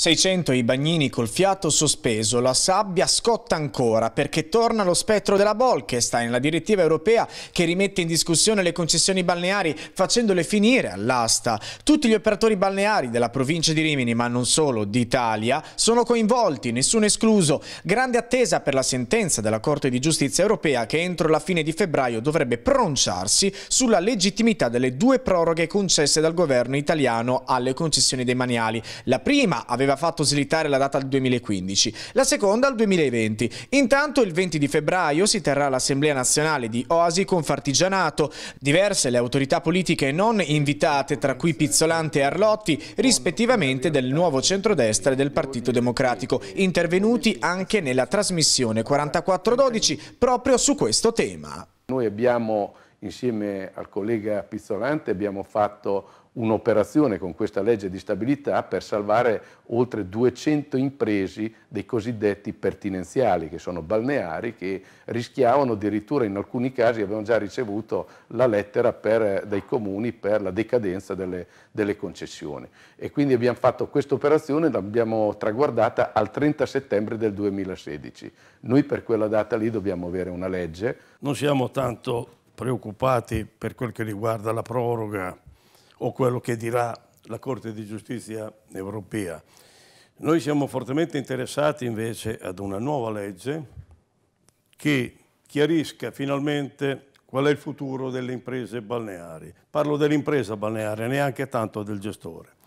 600 i bagnini col fiato sospeso, la sabbia scotta ancora perché torna lo spettro della Bolkestein, la direttiva europea che rimette in discussione le concessioni balneari facendole finire all'asta. Tutti gli operatori balneari della provincia di Rimini, ma non solo, d'Italia, sono coinvolti, nessuno escluso. Grande attesa per la sentenza della Corte di Giustizia europea che entro la fine di febbraio dovrebbe pronunciarsi sulla legittimità delle due proroghe concesse dal governo italiano alle concessioni demaniali. La prima aveva aveva fatto slittare la data al 2015, la seconda al 2020. Intanto il 20 di febbraio si terrà l'Assemblea Nazionale di Oasi con Confartigianato. Diverse le autorità politiche non invitate, tra cui Pizzolante e Arlotti, rispettivamente del nuovo centrodestra e del Partito Democratico, intervenuti anche nella trasmissione 4412 proprio su questo tema. Noi abbiamo insieme al collega Pizzolante abbiamo fatto un'operazione con questa legge di stabilità per salvare oltre 200 imprese dei cosiddetti pertinenziali, che sono balneari, che rischiavano addirittura in alcuni casi, avevano già ricevuto la lettera per, dai comuni per la decadenza delle, delle concessioni. E quindi abbiamo fatto questa operazione, l'abbiamo traguardata al 30 settembre del 2016. Noi per quella data lì dobbiamo avere una legge. Non siamo tanto preoccupati per quel che riguarda la proroga o quello che dirà la Corte di Giustizia europea. Noi siamo fortemente interessati invece ad una nuova legge che chiarisca finalmente qual è il futuro delle imprese balneari. Parlo dell'impresa balneare, neanche tanto del gestore.